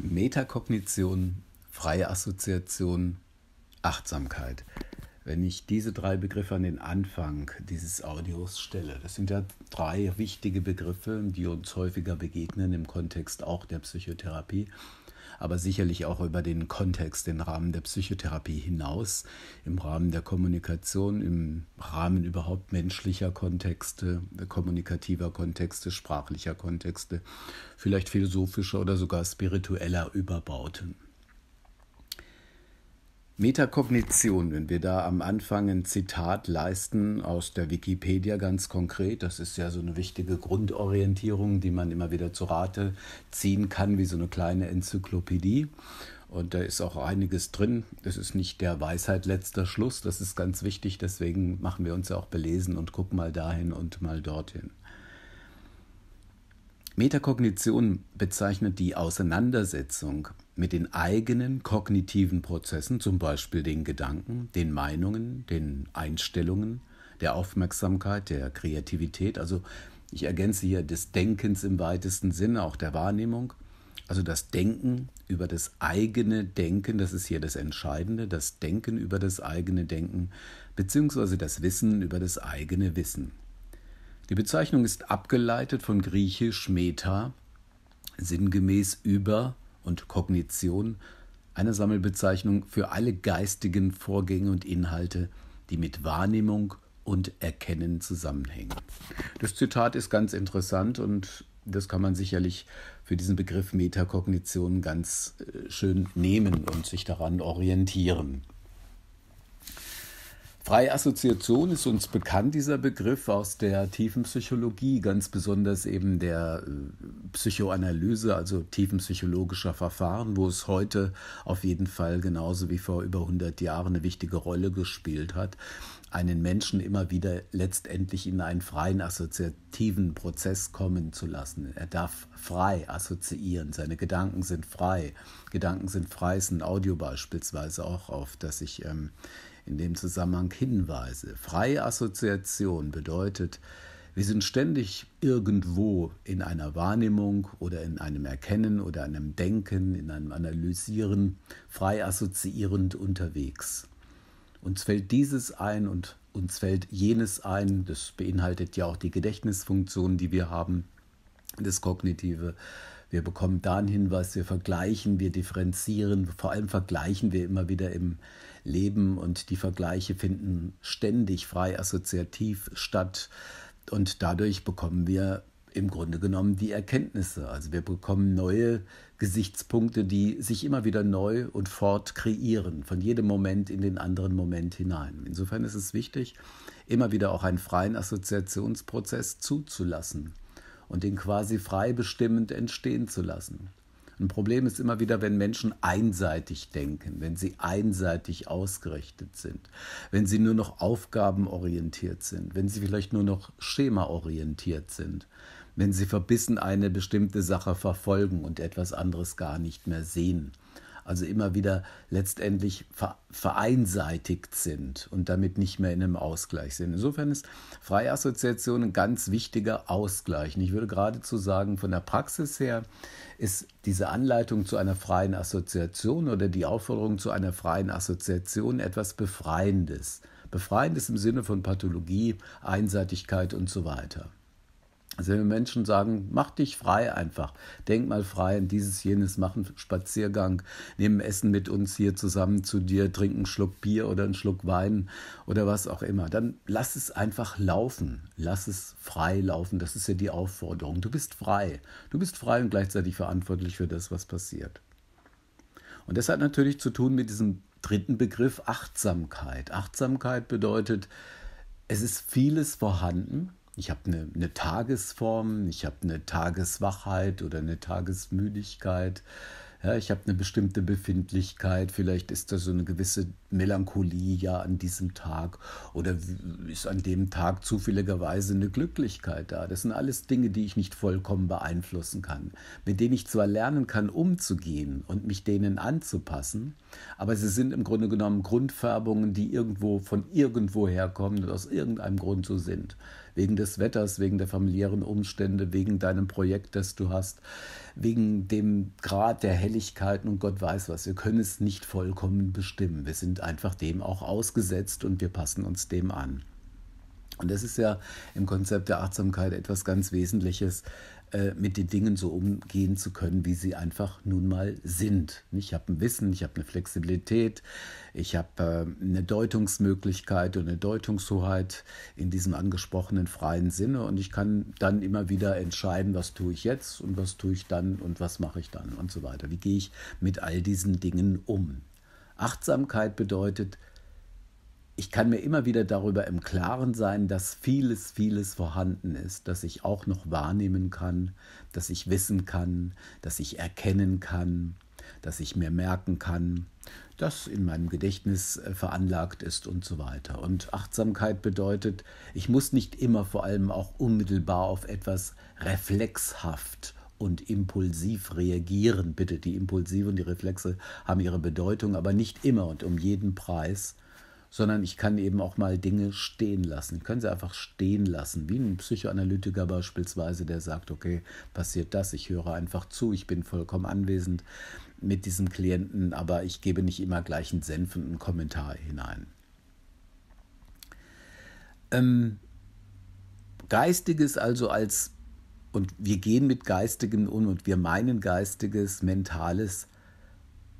Metakognition, freie Assoziation, Achtsamkeit. Wenn ich diese drei Begriffe an den Anfang dieses Audios stelle, das sind ja drei wichtige Begriffe, die uns häufiger begegnen im Kontext auch der Psychotherapie, aber sicherlich auch über den Kontext, den Rahmen der Psychotherapie hinaus, im Rahmen der Kommunikation, im Rahmen überhaupt menschlicher Kontexte, kommunikativer Kontexte, sprachlicher Kontexte, vielleicht philosophischer oder sogar spiritueller überbauten. Metakognition, wenn wir da am Anfang ein Zitat leisten aus der Wikipedia ganz konkret, das ist ja so eine wichtige Grundorientierung, die man immer wieder zu Rate ziehen kann, wie so eine kleine Enzyklopädie. Und da ist auch einiges drin. Das ist nicht der Weisheit letzter Schluss, das ist ganz wichtig, deswegen machen wir uns ja auch belesen und gucken mal dahin und mal dorthin. Metakognition bezeichnet die Auseinandersetzung mit den eigenen kognitiven Prozessen, zum Beispiel den Gedanken, den Meinungen, den Einstellungen, der Aufmerksamkeit, der Kreativität, also ich ergänze hier des Denkens im weitesten Sinne, auch der Wahrnehmung. Also das Denken über das eigene Denken, das ist hier das Entscheidende, das Denken über das eigene Denken, beziehungsweise das Wissen über das eigene Wissen. Die Bezeichnung ist abgeleitet von griechisch Meta, sinngemäß über und Kognition, eine Sammelbezeichnung für alle geistigen Vorgänge und Inhalte, die mit Wahrnehmung und Erkennen zusammenhängen. Das Zitat ist ganz interessant und das kann man sicherlich für diesen Begriff Metakognition ganz äh, schön nehmen und sich daran orientieren. Freie Assoziation ist uns bekannt, dieser Begriff aus der tiefen Psychologie, ganz besonders eben der äh, Psychoanalyse, also tiefenpsychologischer Verfahren, wo es heute auf jeden Fall genauso wie vor über 100 Jahren eine wichtige Rolle gespielt hat einen Menschen immer wieder letztendlich in einen freien assoziativen Prozess kommen zu lassen. Er darf frei assoziieren, seine Gedanken sind frei. Gedanken sind frei ist ein Audio beispielsweise auch auf, das ich ähm, in dem Zusammenhang hinweise. Freie Assoziation bedeutet, wir sind ständig irgendwo in einer Wahrnehmung oder in einem Erkennen oder einem Denken, in einem Analysieren, frei assoziierend unterwegs. Uns fällt dieses ein und uns fällt jenes ein. Das beinhaltet ja auch die Gedächtnisfunktion, die wir haben, das Kognitive. Wir bekommen da einen Hinweis, wir vergleichen, wir differenzieren, vor allem vergleichen wir immer wieder im Leben und die Vergleiche finden ständig frei assoziativ statt und dadurch bekommen wir im Grunde genommen die Erkenntnisse. Also wir bekommen neue Gesichtspunkte, die sich immer wieder neu und fort kreieren, von jedem Moment in den anderen Moment hinein. Insofern ist es wichtig, immer wieder auch einen freien Assoziationsprozess zuzulassen und den quasi frei bestimmend entstehen zu lassen. Ein Problem ist immer wieder, wenn Menschen einseitig denken, wenn sie einseitig ausgerichtet sind, wenn sie nur noch aufgabenorientiert sind, wenn sie vielleicht nur noch schemaorientiert sind, wenn sie verbissen eine bestimmte Sache verfolgen und etwas anderes gar nicht mehr sehen. Also immer wieder letztendlich vereinseitigt sind und damit nicht mehr in einem Ausgleich sind. Insofern ist freie Assoziation ein ganz wichtiger Ausgleich. Und ich würde geradezu sagen, von der Praxis her ist diese Anleitung zu einer freien Assoziation oder die Aufforderung zu einer freien Assoziation etwas Befreiendes. Befreiendes im Sinne von Pathologie, Einseitigkeit und so weiter. Also wenn Menschen sagen, mach dich frei einfach, denk mal frei in dieses, jenes, mach einen Spaziergang, nehmen Essen mit uns hier zusammen zu dir, trinken einen Schluck Bier oder einen Schluck Wein oder was auch immer, dann lass es einfach laufen, lass es frei laufen, das ist ja die Aufforderung. Du bist frei, du bist frei und gleichzeitig verantwortlich für das, was passiert. Und das hat natürlich zu tun mit diesem dritten Begriff Achtsamkeit. Achtsamkeit bedeutet, es ist vieles vorhanden, ich habe eine, eine Tagesform, ich habe eine Tageswachheit oder eine Tagesmüdigkeit. Ja, ich habe eine bestimmte Befindlichkeit, vielleicht ist da so eine gewisse Melancholie ja an diesem Tag oder ist an dem Tag zufälligerweise eine Glücklichkeit da. Das sind alles Dinge, die ich nicht vollkommen beeinflussen kann, mit denen ich zwar lernen kann, umzugehen und mich denen anzupassen, aber sie sind im Grunde genommen Grundfärbungen, die irgendwo von irgendwo herkommen und aus irgendeinem Grund so sind. Wegen des Wetters, wegen der familiären Umstände, wegen deinem Projekt, das du hast, wegen dem Grad der Helligkeiten und Gott weiß was. Wir können es nicht vollkommen bestimmen. Wir sind sind einfach dem auch ausgesetzt und wir passen uns dem an. Und das ist ja im Konzept der Achtsamkeit etwas ganz Wesentliches, äh, mit den Dingen so umgehen zu können, wie sie einfach nun mal sind. Ich habe ein Wissen, ich habe eine Flexibilität, ich habe äh, eine Deutungsmöglichkeit und eine Deutungshoheit in diesem angesprochenen freien Sinne und ich kann dann immer wieder entscheiden, was tue ich jetzt und was tue ich dann und was mache ich dann und so weiter. Wie gehe ich mit all diesen Dingen um? Achtsamkeit bedeutet, ich kann mir immer wieder darüber im Klaren sein, dass vieles, vieles vorhanden ist, dass ich auch noch wahrnehmen kann, dass ich wissen kann, dass ich erkennen kann, dass ich mir merken kann, dass in meinem Gedächtnis äh, veranlagt ist und so weiter. Und Achtsamkeit bedeutet, ich muss nicht immer vor allem auch unmittelbar auf etwas reflexhaft und impulsiv reagieren. Bitte, die Impulsive und die Reflexe haben ihre Bedeutung, aber nicht immer und um jeden Preis, sondern ich kann eben auch mal Dinge stehen lassen. Ich kann sie einfach stehen lassen, wie ein Psychoanalytiker beispielsweise, der sagt, okay, passiert das, ich höre einfach zu, ich bin vollkommen anwesend mit diesem Klienten, aber ich gebe nicht immer gleich einen senfenden Kommentar hinein. Ähm, Geistiges also als und wir gehen mit Geistigem um und wir meinen Geistiges, Mentales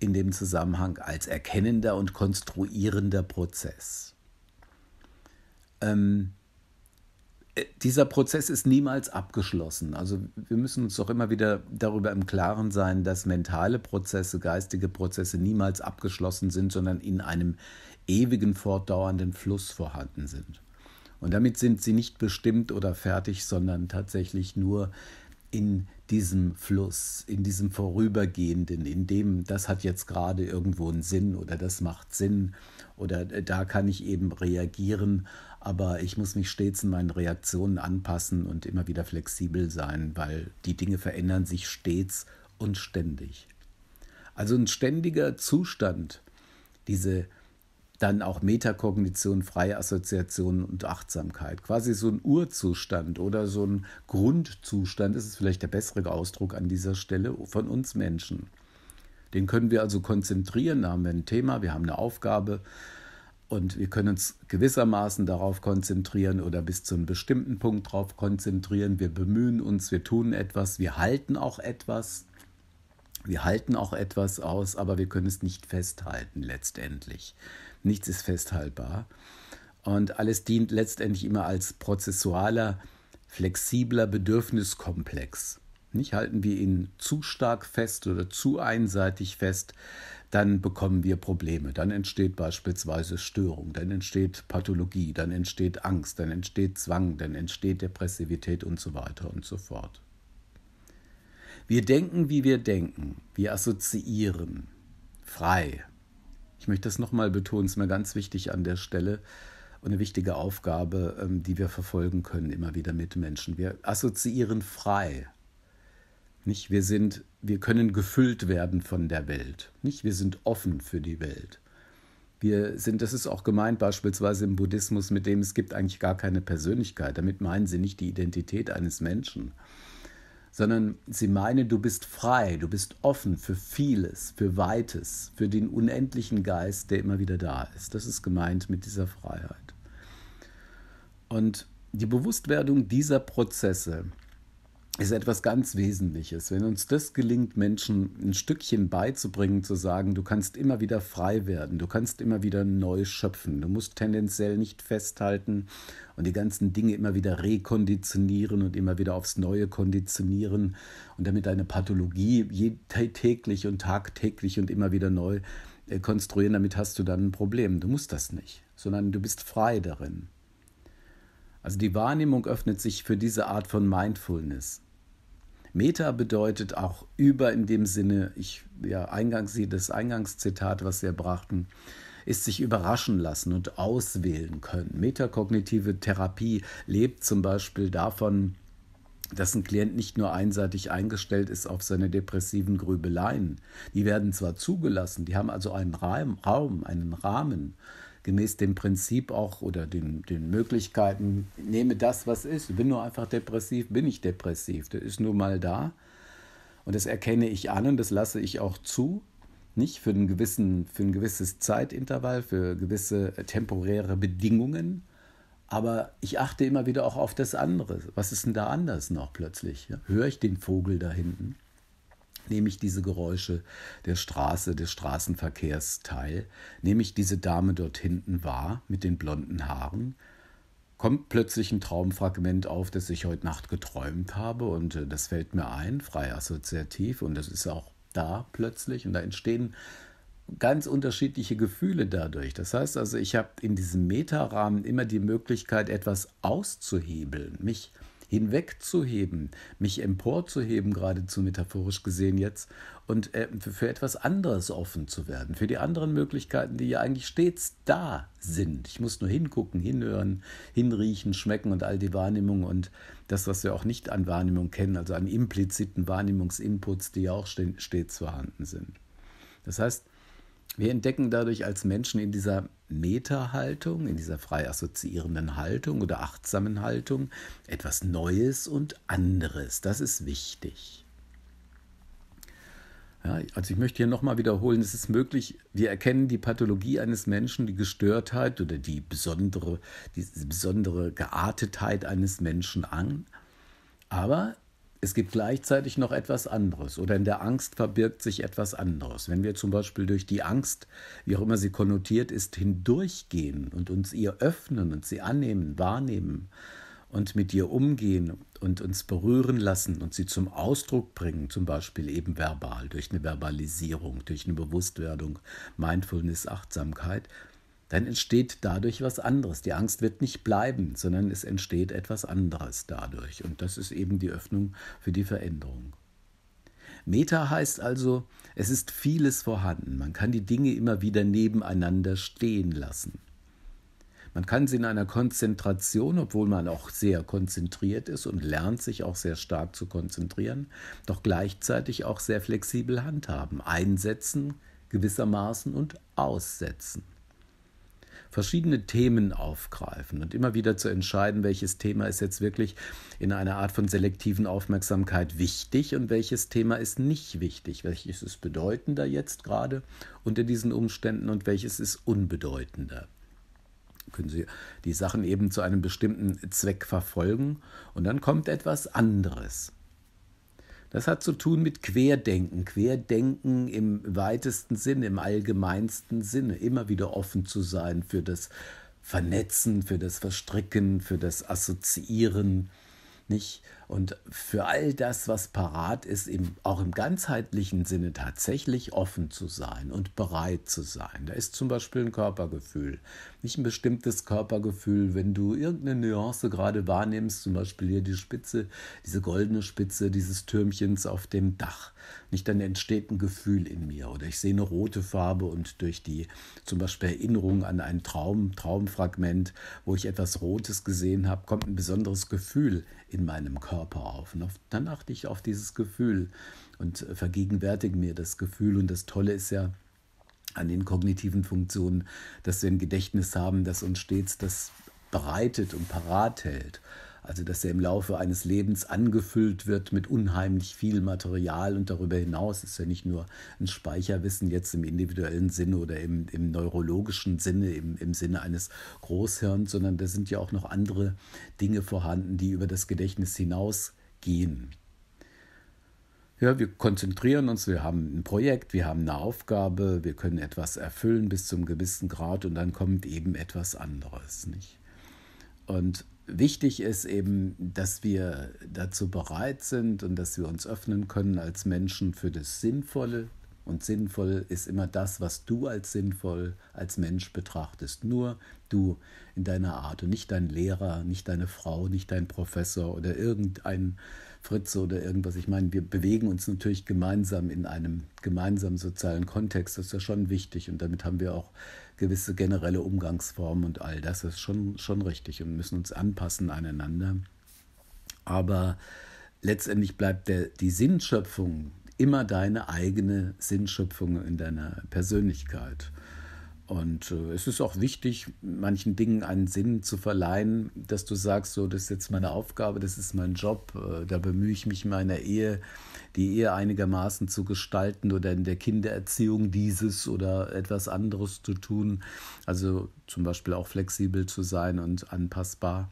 in dem Zusammenhang als erkennender und konstruierender Prozess. Ähm, äh, dieser Prozess ist niemals abgeschlossen. Also wir müssen uns doch immer wieder darüber im Klaren sein, dass mentale Prozesse, geistige Prozesse niemals abgeschlossen sind, sondern in einem ewigen fortdauernden Fluss vorhanden sind. Und damit sind sie nicht bestimmt oder fertig, sondern tatsächlich nur in diesem Fluss, in diesem Vorübergehenden, in dem, das hat jetzt gerade irgendwo einen Sinn oder das macht Sinn oder äh, da kann ich eben reagieren, aber ich muss mich stets in meinen Reaktionen anpassen und immer wieder flexibel sein, weil die Dinge verändern sich stets und ständig. Also ein ständiger Zustand, diese dann auch Metakognition, freie Assoziation und Achtsamkeit. Quasi so ein Urzustand oder so ein Grundzustand das ist vielleicht der bessere Ausdruck an dieser Stelle von uns Menschen. Den können wir also konzentrieren, da haben wir ein Thema, wir haben eine Aufgabe und wir können uns gewissermaßen darauf konzentrieren oder bis zu einem bestimmten Punkt darauf konzentrieren. Wir bemühen uns, wir tun etwas, wir halten auch etwas, wir halten auch etwas aus, aber wir können es nicht festhalten letztendlich. Nichts ist festhaltbar. Und alles dient letztendlich immer als prozessualer, flexibler Bedürfniskomplex. Nicht halten wir ihn zu stark fest oder zu einseitig fest, dann bekommen wir Probleme. Dann entsteht beispielsweise Störung, dann entsteht Pathologie, dann entsteht Angst, dann entsteht Zwang, dann entsteht Depressivität und so weiter und so fort. Wir denken, wie wir denken. Wir assoziieren. Frei. Ich möchte das nochmal betonen, ist mir ganz wichtig an der Stelle und eine wichtige Aufgabe, ähm, die wir verfolgen können, immer wieder mit Menschen. Wir assoziieren frei. Nicht? Wir, sind, wir können gefüllt werden von der Welt. Nicht? Wir sind offen für die Welt. Wir sind, das ist auch gemeint beispielsweise im Buddhismus, mit dem es gibt eigentlich gar keine Persönlichkeit. Damit meinen sie nicht die Identität eines Menschen, sondern sie meinen, du bist frei, du bist offen für vieles, für Weites, für den unendlichen Geist, der immer wieder da ist. Das ist gemeint mit dieser Freiheit. Und die Bewusstwerdung dieser Prozesse ist etwas ganz Wesentliches. Wenn uns das gelingt, Menschen ein Stückchen beizubringen, zu sagen, du kannst immer wieder frei werden, du kannst immer wieder neu schöpfen, du musst tendenziell nicht festhalten und die ganzen Dinge immer wieder rekonditionieren und immer wieder aufs Neue konditionieren und damit deine Pathologie täglich und tagtäglich und immer wieder neu äh, konstruieren, damit hast du dann ein Problem. Du musst das nicht, sondern du bist frei darin. Also die Wahrnehmung öffnet sich für diese Art von Mindfulness. Meta bedeutet auch über in dem Sinne, ich ja eingangs sie das Eingangszitat, was sie brachten, ist sich überraschen lassen und auswählen können. Metakognitive Therapie lebt zum Beispiel davon, dass ein Klient nicht nur einseitig eingestellt ist auf seine depressiven Grübeleien. Die werden zwar zugelassen, die haben also einen Raum, einen Rahmen gemäß dem Prinzip auch oder den, den Möglichkeiten, nehme das, was ist. Bin nur einfach depressiv, bin ich depressiv. Das ist nur mal da. Und das erkenne ich an und das lasse ich auch zu. Nicht für, einen gewissen, für ein gewisses Zeitintervall, für gewisse temporäre Bedingungen. Aber ich achte immer wieder auch auf das andere. Was ist denn da anders noch plötzlich? Höre ich den Vogel da hinten? nehme ich diese Geräusche der Straße, des Straßenverkehrs teil, nehme ich diese Dame dort hinten wahr mit den blonden Haaren, kommt plötzlich ein Traumfragment auf, das ich heute Nacht geträumt habe und äh, das fällt mir ein, frei assoziativ und das ist auch da plötzlich und da entstehen ganz unterschiedliche Gefühle dadurch. Das heißt also, ich habe in diesem Metarahmen immer die Möglichkeit, etwas auszuhebeln, mich auszuhebeln hinwegzuheben, mich emporzuheben, geradezu metaphorisch gesehen jetzt, und äh, für, für etwas anderes offen zu werden, für die anderen Möglichkeiten, die ja eigentlich stets da sind. Ich muss nur hingucken, hinhören, hinriechen, schmecken und all die Wahrnehmung und das, was wir auch nicht an Wahrnehmung kennen, also an impliziten Wahrnehmungsinputs, die ja auch stets vorhanden sind. Das heißt, wir entdecken dadurch als Menschen in dieser Meta-Haltung, in dieser frei assoziierenden Haltung oder achtsamen Haltung etwas Neues und anderes. Das ist wichtig. Ja, also ich möchte hier nochmal wiederholen, es ist möglich, wir erkennen die Pathologie eines Menschen, die Gestörtheit oder die besondere, die besondere Geartetheit eines Menschen an, aber es gibt gleichzeitig noch etwas anderes oder in der Angst verbirgt sich etwas anderes. Wenn wir zum Beispiel durch die Angst, wie auch immer sie konnotiert ist, hindurchgehen und uns ihr öffnen und sie annehmen, wahrnehmen und mit ihr umgehen und uns berühren lassen und sie zum Ausdruck bringen, zum Beispiel eben verbal, durch eine Verbalisierung, durch eine Bewusstwerdung, Mindfulness, Achtsamkeit, dann entsteht dadurch was anderes. Die Angst wird nicht bleiben, sondern es entsteht etwas anderes dadurch. Und das ist eben die Öffnung für die Veränderung. Meta heißt also, es ist vieles vorhanden. Man kann die Dinge immer wieder nebeneinander stehen lassen. Man kann sie in einer Konzentration, obwohl man auch sehr konzentriert ist und lernt sich auch sehr stark zu konzentrieren, doch gleichzeitig auch sehr flexibel handhaben, einsetzen gewissermaßen und aussetzen verschiedene Themen aufgreifen und immer wieder zu entscheiden, welches Thema ist jetzt wirklich in einer Art von selektiven Aufmerksamkeit wichtig und welches Thema ist nicht wichtig, welches ist bedeutender jetzt gerade unter diesen Umständen und welches ist unbedeutender können Sie die Sachen eben zu einem bestimmten Zweck verfolgen und dann kommt etwas anderes. Das hat zu tun mit Querdenken. Querdenken im weitesten Sinn, im allgemeinsten Sinne. Immer wieder offen zu sein für das Vernetzen, für das Verstricken, für das Assoziieren. Nicht? Und für all das, was parat ist, eben auch im ganzheitlichen Sinne tatsächlich offen zu sein und bereit zu sein. Da ist zum Beispiel ein Körpergefühl. Nicht ein bestimmtes Körpergefühl, wenn du irgendeine Nuance gerade wahrnimmst, zum Beispiel hier die Spitze, diese goldene Spitze dieses Türmchens auf dem Dach. Nicht dann entsteht ein Gefühl in mir oder ich sehe eine rote Farbe und durch die zum Beispiel Erinnerung an ein Traum, Traumfragment, wo ich etwas Rotes gesehen habe, kommt ein besonderes Gefühl in meinem Körper. Körper auf. Und dann achte ich auf dieses Gefühl und äh, vergegenwärtige mir das Gefühl. Und das Tolle ist ja, an den kognitiven Funktionen, dass wir ein Gedächtnis haben, das uns stets das bereitet und parat hält. Also dass er im Laufe eines Lebens angefüllt wird mit unheimlich viel Material und darüber hinaus ist ja nicht nur ein Speicherwissen jetzt im individuellen Sinne oder im, im neurologischen Sinne, im, im Sinne eines Großhirns, sondern da sind ja auch noch andere Dinge vorhanden, die über das Gedächtnis hinausgehen. Ja, wir konzentrieren uns, wir haben ein Projekt, wir haben eine Aufgabe, wir können etwas erfüllen bis zum gewissen Grad und dann kommt eben etwas anderes, nicht? Und wichtig ist eben, dass wir dazu bereit sind und dass wir uns öffnen können als Menschen für das Sinnvolle, und sinnvoll ist immer das, was du als sinnvoll, als Mensch betrachtest. Nur du in deiner Art und nicht dein Lehrer, nicht deine Frau, nicht dein Professor oder irgendein Fritze oder irgendwas. Ich meine, wir bewegen uns natürlich gemeinsam in einem gemeinsamen sozialen Kontext. Das ist ja schon wichtig und damit haben wir auch gewisse generelle Umgangsformen und all das. Das ist schon, schon richtig und müssen uns anpassen aneinander. Aber letztendlich bleibt der, die Sinnschöpfung immer deine eigene Sinnschöpfung in deiner Persönlichkeit. Und äh, es ist auch wichtig, manchen Dingen einen Sinn zu verleihen, dass du sagst, so, das ist jetzt meine Aufgabe, das ist mein Job, äh, da bemühe ich mich in meiner Ehe, die Ehe einigermaßen zu gestalten oder in der Kindererziehung dieses oder etwas anderes zu tun. Also zum Beispiel auch flexibel zu sein und anpassbar.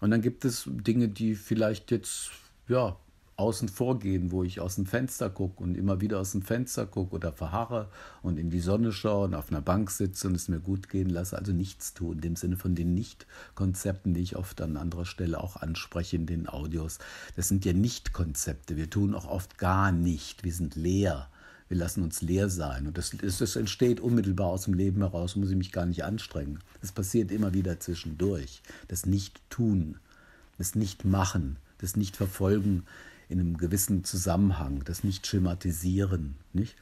Und dann gibt es Dinge, die vielleicht jetzt, ja, außen vor gehen, wo ich aus dem Fenster gucke und immer wieder aus dem Fenster gucke oder verharre und in die Sonne schaue und auf einer Bank sitze und es mir gut gehen lasse. Also nichts tun, im Sinne von den Nicht-Konzepten, die ich oft an anderer Stelle auch anspreche in den Audios. Das sind ja Nicht-Konzepte. Wir tun auch oft gar nicht. Wir sind leer. Wir lassen uns leer sein. Und das, das entsteht unmittelbar aus dem Leben heraus, muss ich mich gar nicht anstrengen. Das passiert immer wieder zwischendurch. Das Nicht-Tun, das Nicht-Machen, das Nicht-Verfolgen in einem gewissen Zusammenhang, das nicht schematisieren. Nicht?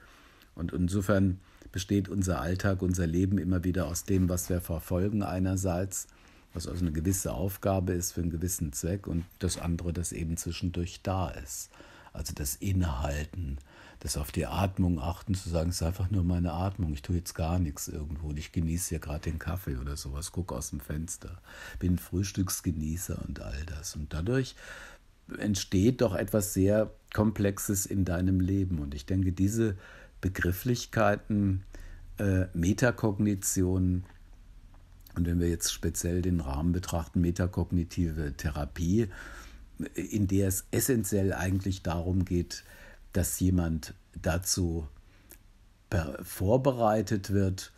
Und insofern besteht unser Alltag, unser Leben immer wieder aus dem, was wir verfolgen einerseits, was also eine gewisse Aufgabe ist für einen gewissen Zweck und das andere, das eben zwischendurch da ist. Also das Innehalten, das auf die Atmung achten, zu sagen, es ist einfach nur meine Atmung, ich tue jetzt gar nichts irgendwo und ich genieße hier gerade den Kaffee oder sowas, gucke aus dem Fenster, bin Frühstücksgenießer und all das. Und dadurch entsteht doch etwas sehr Komplexes in deinem Leben. Und ich denke, diese Begrifflichkeiten, äh, Metakognition, und wenn wir jetzt speziell den Rahmen betrachten, metakognitive Therapie, in der es essentiell eigentlich darum geht, dass jemand dazu vorbereitet wird,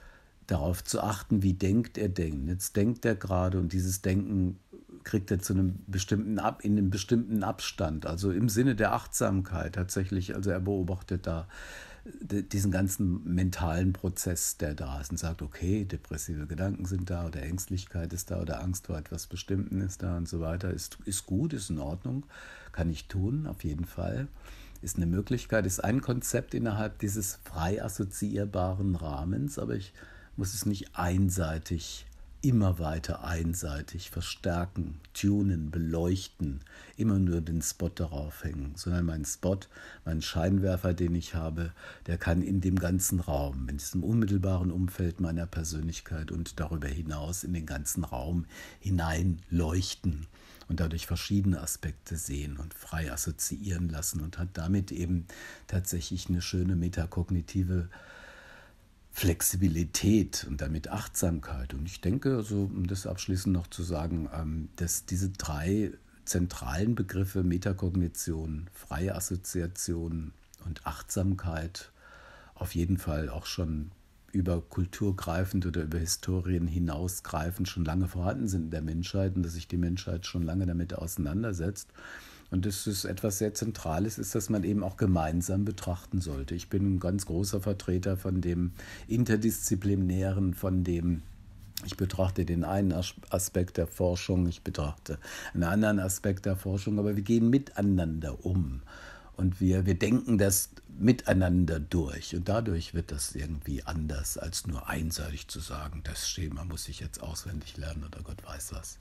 darauf zu achten, wie denkt er denn. Jetzt denkt er gerade und dieses Denken kriegt er zu einem bestimmten Ab, in einem bestimmten Abstand, also im Sinne der Achtsamkeit tatsächlich. Also er beobachtet da diesen ganzen mentalen Prozess, der da ist und sagt, okay, depressive Gedanken sind da oder Ängstlichkeit ist da oder Angst vor etwas Bestimmten ist da und so weiter, ist, ist gut, ist in Ordnung, kann ich tun, auf jeden Fall, ist eine Möglichkeit, ist ein Konzept innerhalb dieses frei assoziierbaren Rahmens, aber ich muss es nicht einseitig immer weiter einseitig verstärken, tunen, beleuchten, immer nur den Spot darauf hängen, sondern mein Spot, mein Scheinwerfer, den ich habe, der kann in dem ganzen Raum, in diesem unmittelbaren Umfeld meiner Persönlichkeit und darüber hinaus in den ganzen Raum hinein leuchten und dadurch verschiedene Aspekte sehen und frei assoziieren lassen und hat damit eben tatsächlich eine schöne metakognitive Flexibilität und damit Achtsamkeit. Und ich denke, also, um das abschließend noch zu sagen, ähm, dass diese drei zentralen Begriffe Metakognition, freie Assoziation und Achtsamkeit auf jeden Fall auch schon über kulturgreifend oder über Historien hinausgreifend schon lange vorhanden sind in der Menschheit und dass sich die Menschheit schon lange damit auseinandersetzt und das ist etwas sehr Zentrales, ist, dass man eben auch gemeinsam betrachten sollte. Ich bin ein ganz großer Vertreter von dem interdisziplinären, von dem ich betrachte den einen Aspekt der Forschung, ich betrachte einen anderen Aspekt der Forschung, aber wir gehen miteinander um und wir, wir denken das miteinander durch. Und dadurch wird das irgendwie anders, als nur einseitig zu sagen, das Schema muss ich jetzt auswendig lernen oder Gott weiß was.